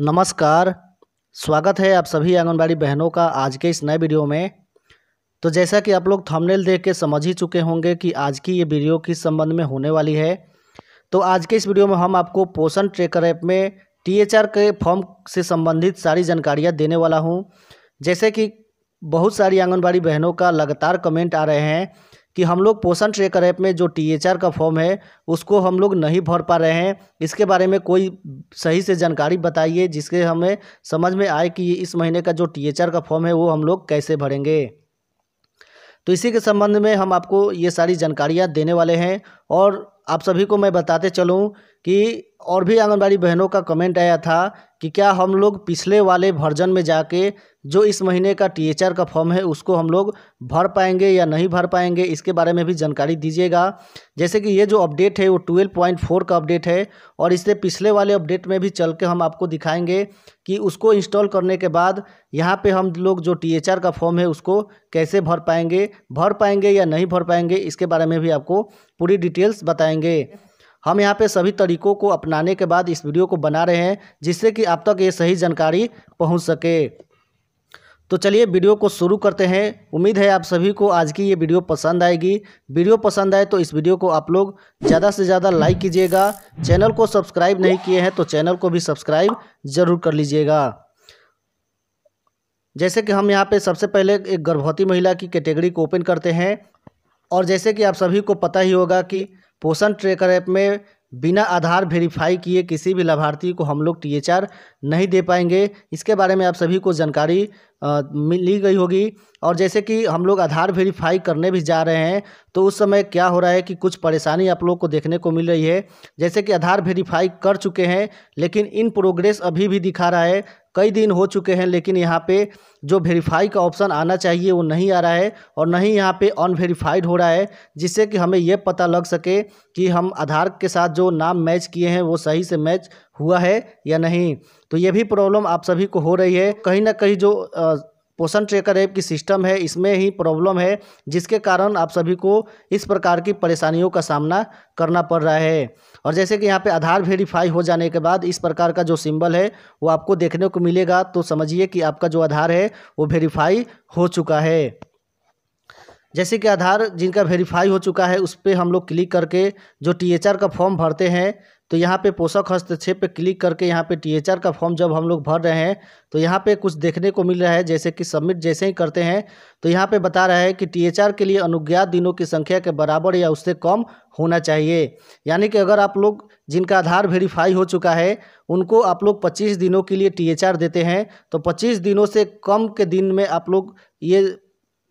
नमस्कार स्वागत है आप सभी आंगनबाड़ी बहनों का आज के इस नए वीडियो में तो जैसा कि आप लोग थंबनेल देख के समझ ही चुके होंगे कि आज की ये वीडियो किस संबंध में होने वाली है तो आज के इस वीडियो में हम आपको पोषण ट्रेकर ऐप में टीएचआर के फॉर्म से संबंधित सारी जानकारियाँ देने वाला हूँ जैसे कि बहुत सारी आंगनबाड़ी बहनों का लगातार कमेंट आ रहे हैं कि हम लोग पोषण ट्रेकर ऐप में जो टी का फॉर्म है उसको हम लोग नहीं भर पा रहे हैं इसके बारे में कोई सही से जानकारी बताइए जिससे हमें समझ में आए कि इस महीने का जो टी का फॉर्म है वो हम लोग कैसे भरेंगे तो इसी के संबंध में हम आपको ये सारी जानकारियाँ देने वाले हैं और आप सभी को मैं बताते चलूँ कि और भी आंगनबाड़ी बहनों का कमेंट आया था कि क्या हम लोग पिछले वाले वर्जन में जाके जो इस महीने का आर का फॉर्म है उसको हम लोग भर पाएंगे या नहीं भर पाएंगे इसके बारे में भी जानकारी दीजिएगा जैसे कि ये जो अपडेट है वो ट्वेल्व पॉइंट फोर का अपडेट है और इससे पिछले वाले अपडेट में भी चल के हम आपको दिखाएंगे कि उसको इंस्टॉल करने के बाद यहाँ पे हम लोग जो आर का फॉर्म है उसको कैसे भर पाएंगे भर पाएंगे या नहीं भर पाएंगे इसके बारे में भी आपको पूरी डिटेल्स बताएँगे हम यहाँ पे सभी तरीकों को अपनाने के बाद इस वीडियो को बना रहे हैं जिससे कि आप तक ये सही जानकारी पहुँच सके तो चलिए वीडियो को शुरू करते हैं उम्मीद है आप सभी को आज की ये वीडियो पसंद आएगी वीडियो पसंद आए तो इस वीडियो को आप लोग ज़्यादा से ज़्यादा लाइक कीजिएगा चैनल को सब्सक्राइब नहीं किए हैं तो चैनल को भी सब्सक्राइब ज़रूर कर लीजिएगा जैसे कि हम यहाँ पे सबसे पहले एक गर्भवती महिला की कैटेगरी को ओपन करते हैं और जैसे कि आप सभी को पता ही होगा कि पोषण ट्रेकर ऐप में बिना आधार वेरीफाई किए किसी भी लाभार्थी को हम लोग टी एच आर नहीं दे पाएंगे इसके बारे में आप सभी को जानकारी मिली गई होगी और जैसे कि हम लोग आधार वेरीफाई करने भी जा रहे हैं तो उस समय क्या हो रहा है कि कुछ परेशानी आप लोग को देखने को मिल रही है जैसे कि आधार वेरीफाई कर चुके हैं लेकिन इन प्रोग्रेस अभी भी दिखा रहा है कई दिन हो चुके हैं लेकिन यहाँ पे जो वेरीफाई का ऑप्शन आना चाहिए वो नहीं आ रहा है और नहीं यहाँ पर अनवेरीफाइड हो रहा है जिससे कि हमें यह पता लग सके कि हम आधार के साथ जो नाम मैच किए हैं वो सही से मैच हुआ है या नहीं तो ये भी प्रॉब्लम आप सभी को हो रही है कहीं ना कहीं जो पोषण ट्रेकर ऐप की सिस्टम है इसमें ही प्रॉब्लम है जिसके कारण आप सभी को इस प्रकार की परेशानियों का सामना करना पड़ रहा है और जैसे कि यहाँ पे आधार वेरीफाई हो जाने के बाद इस प्रकार का जो सिंबल है वो आपको देखने को मिलेगा तो समझिए कि आपका जो आधार है वो वेरीफाई हो चुका है जैसे कि आधार जिनका वेरीफाई हो चुका है उस पर हम लोग क्लिक करके जो टी का फॉर्म भरते हैं तो यहाँ पे पोषक हस्तक्षेप पे क्लिक करके यहाँ पे टीएचआर का फॉर्म जब हम लोग भर रहे हैं तो यहाँ पे कुछ देखने को मिल रहा है जैसे कि सबमिट जैसे ही करते हैं तो यहाँ पे बता रहा है कि टीएचआर के लिए अनुज्ञात दिनों की संख्या के बराबर या उससे कम होना चाहिए यानी कि अगर आप लोग जिनका आधार वेरीफाई हो चुका है उनको आप लोग पच्चीस दिनों के लिए टी देते हैं तो पच्चीस दिनों से कम के दिन में आप लोग ये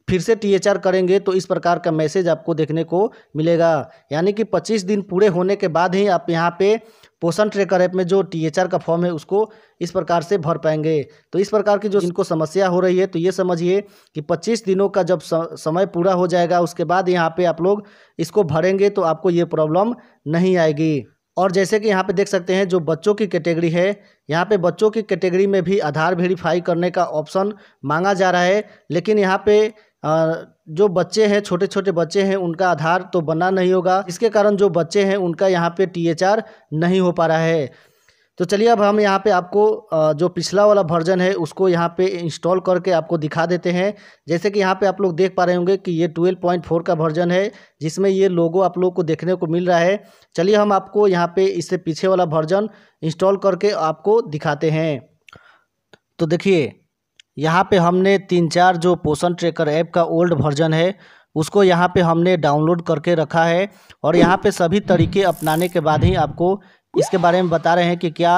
फिर से आर करेंगे तो इस प्रकार का मैसेज आपको देखने को मिलेगा यानी कि 25 दिन पूरे होने के बाद ही आप यहाँ पे पोषण ट्रेकर ऐप में जो आर का फॉर्म है उसको इस प्रकार से भर पाएंगे तो इस प्रकार की जो इनको समस्या हो रही है तो ये समझिए कि 25 दिनों का जब समय पूरा हो जाएगा उसके बाद यहाँ पे आप लोग इसको भरेंगे तो आपको ये प्रॉब्लम नहीं आएगी और जैसे कि यहाँ पे देख सकते हैं जो बच्चों की कैटेगरी है यहाँ पे बच्चों की कैटेगरी में भी आधार वेरीफाई करने का ऑप्शन मांगा जा रहा है लेकिन यहाँ पे जो बच्चे हैं छोटे छोटे बच्चे हैं उनका आधार तो बना नहीं होगा इसके कारण जो बच्चे हैं उनका यहाँ पे आर नहीं हो पा रहा है तो चलिए अब हम यहाँ पे आपको जो पिछला वाला वर्जन है उसको यहाँ पे इंस्टॉल करके आपको दिखा देते हैं जैसे कि यहाँ पे आप लोग देख पा रहे होंगे कि ये 12.4 का वर्जन है जिसमें ये लोगो आप लोग को देखने को मिल रहा है चलिए हम आपको यहाँ पे इससे पीछे वाला वर्जन इंस्टॉल करके आपको दिखाते हैं तो देखिए यहाँ पे हमने तीन चार जो पोषण ट्रेकर ऐप का ओल्ड वर्जन है उसको यहाँ पे हमने डाउनलोड करके रखा है और यहाँ पे सभी तरीके अपनाने के बाद ही आपको इसके बारे में बता रहे हैं कि क्या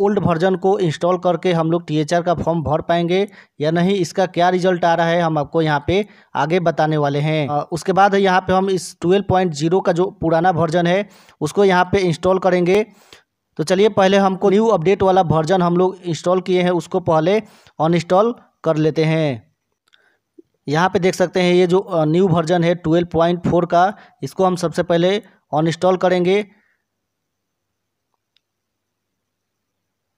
ओल्ड वर्जन को इंस्टॉल करके हम लोग टी का फॉर्म भर पाएंगे या नहीं इसका क्या रिजल्ट आ रहा है हम आपको यहाँ पे आगे बताने वाले हैं आ, उसके बाद यहाँ पे हम इस 12.0 का जो पुराना वर्जन है उसको यहाँ पे इंस्टॉल करेंगे तो चलिए पहले हमको न्यू अपडेट वाला वर्जन हम लोग इंस्टॉल किए हैं उसको पहले अनइंस्टॉल कर लेते हैं यहाँ पे देख सकते हैं ये जो न्यू वर्जन है ट्वेल्व पॉइंट फोर का इसको हम सबसे पहले अनइंस्टॉल करेंगे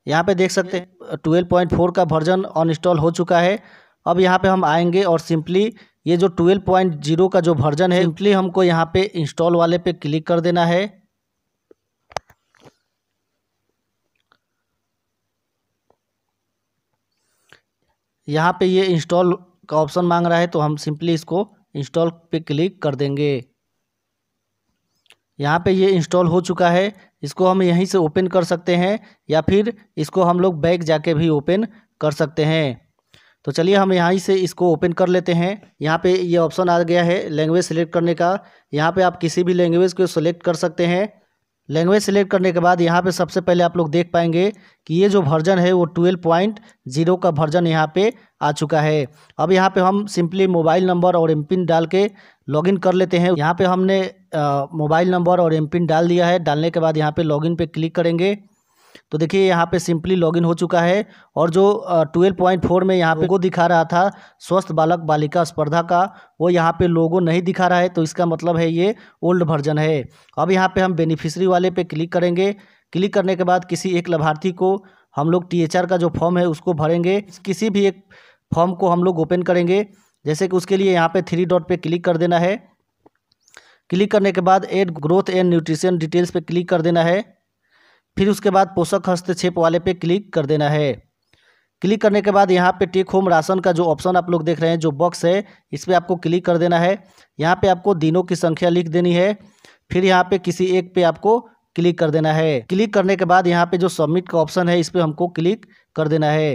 यहाँ पे देख सकते हैं ट्वेल्व पॉइंट फोर का वर्जन अनइंस्टॉल हो चुका है अब यहाँ पे हम आएंगे और सिंपली ये जो ट्वेल्व पॉइंट जीरो का जो वर्जन है सिंपली हमको यहाँ पे इंस्टॉल वाले पे क्लिक कर देना है यहाँ पे ये इंस्टॉल का ऑप्शन मांग रहा है तो हम सिंपली इसको इंस्टॉल पे क्लिक कर देंगे यहाँ पे ये इंस्टॉल हो चुका है इसको हम यहीं से ओपन कर सकते हैं या फिर इसको हम लोग बैग जाके भी ओपन कर सकते हैं तो चलिए हम यहाँ से इसको ओपन कर लेते हैं यहाँ पे ये ऑप्शन आ गया है लैंग्वेज सेलेक्ट करने का यहाँ पे आप किसी भी लैंग्वेज को सेलेक्ट कर सकते हैं लैंग्वेज सेलेक्ट करने के बाद यहाँ पे सबसे पहले आप लोग देख पाएंगे कि ये जो वर्जन है वो ट्वेल्व पॉइंट जीरो का वर्जन यहाँ पे आ चुका है अब यहाँ पे हम सिंपली मोबाइल नंबर और एम पिन डाल के लॉगिन कर लेते हैं यहाँ पे हमने मोबाइल नंबर और एम पिन डाल दिया है डालने के बाद यहाँ पे लॉगिन पे क्लिक करेंगे तो देखिए यहाँ पे सिंपली लॉगिन हो चुका है और जो ट्वेल्व पॉइंट फोर में यहाँ पे को दिखा रहा था स्वस्थ बालक बालिका स्पर्धा का वो यहाँ पे लोगो नहीं दिखा रहा है तो इसका मतलब है ये ओल्ड वर्जन है अब यहाँ पे हम बेनिफिशरी वाले पे क्लिक करेंगे क्लिक करने के बाद किसी एक लाभार्थी को हम लोग टी का जो फॉर्म है उसको भरेंगे किसी भी एक फॉर्म को हम लोग ओपन करेंगे जैसे कि उसके लिए यहाँ पे थ्री डॉट पर क्लिक कर देना है क्लिक करने के बाद add growth and nutrition details पर क्लिक कर देना है फिर उसके बाद पोषक हस्तक्षेप वाले पे क्लिक कर देना है क्लिक करने के बाद यहाँ पे टेक होम राशन का जो ऑप्शन आप लोग देख रहे हैं जो बॉक्स है इस पर आपको क्लिक कर देना है यहाँ पे आपको दिनों की संख्या लिख देनी है फिर यहाँ पे किसी एक पे आपको क्लिक कर देना है क्लिक करने के बाद यहाँ पे जो सबमिट का ऑप्शन है इस पर हमको क्लिक कर देना है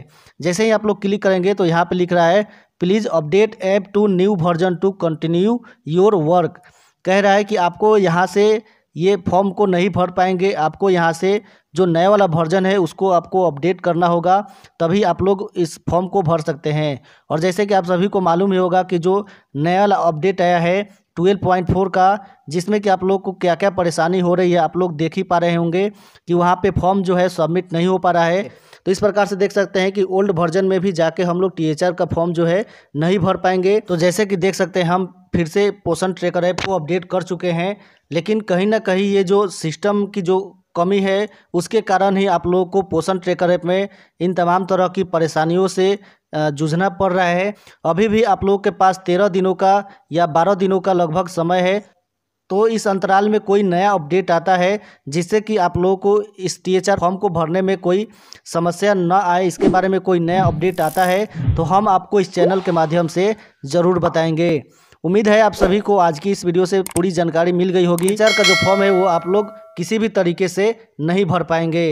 जैसे ही आप लोग क्लिक करेंगे तो यहाँ पर लिख रहा है please update app to new version to continue your work कह रहा है कि आपको यहाँ से ये फॉर्म को नहीं भर पाएंगे आपको यहाँ से जो नया वाला वर्जन है उसको आपको अपडेट करना होगा तभी आप लोग इस फॉर्म को भर सकते हैं और जैसे कि आप सभी को मालूम ही होगा कि जो नया वाला अपडेट आया है ट्वेल्व पॉइंट फोर का जिसमें कि आप लोग को क्या क्या परेशानी हो रही है आप लोग देख ही पा रहे होंगे कि वहाँ पे फॉर्म जो है सबमिट नहीं हो पा रहा है तो इस प्रकार से देख सकते हैं कि ओल्ड वर्जन में भी जाके हम लोग टी का फॉर्म जो है नहीं भर पाएंगे तो जैसे कि देख सकते हैं हम फिर से पोषण ट्रेकर ऐप को अपडेट कर चुके हैं लेकिन कहीं ना कहीं ये जो सिस्टम की जो कमी है उसके कारण ही आप लोगों को पोषण ट्रेकर ऐप में इन तमाम तरह की परेशानियों से जूझना पड़ रहा है अभी भी आप लोगों के पास तेरह दिनों का या बारह दिनों का लगभग समय है तो इस अंतराल में कोई नया अपडेट आता है जिससे कि आप लोगों को इस टी एच आर फॉर्म को भरने में कोई समस्या न आए इसके बारे में कोई नया अपडेट आता है तो हम आपको इस चैनल के माध्यम से ज़रूर बताएंगे उम्मीद है आप सभी को आज की इस वीडियो से पूरी जानकारी मिल गई होगी टीचर का जो फॉर्म है वो आप लोग किसी भी तरीके से नहीं भर पाएंगे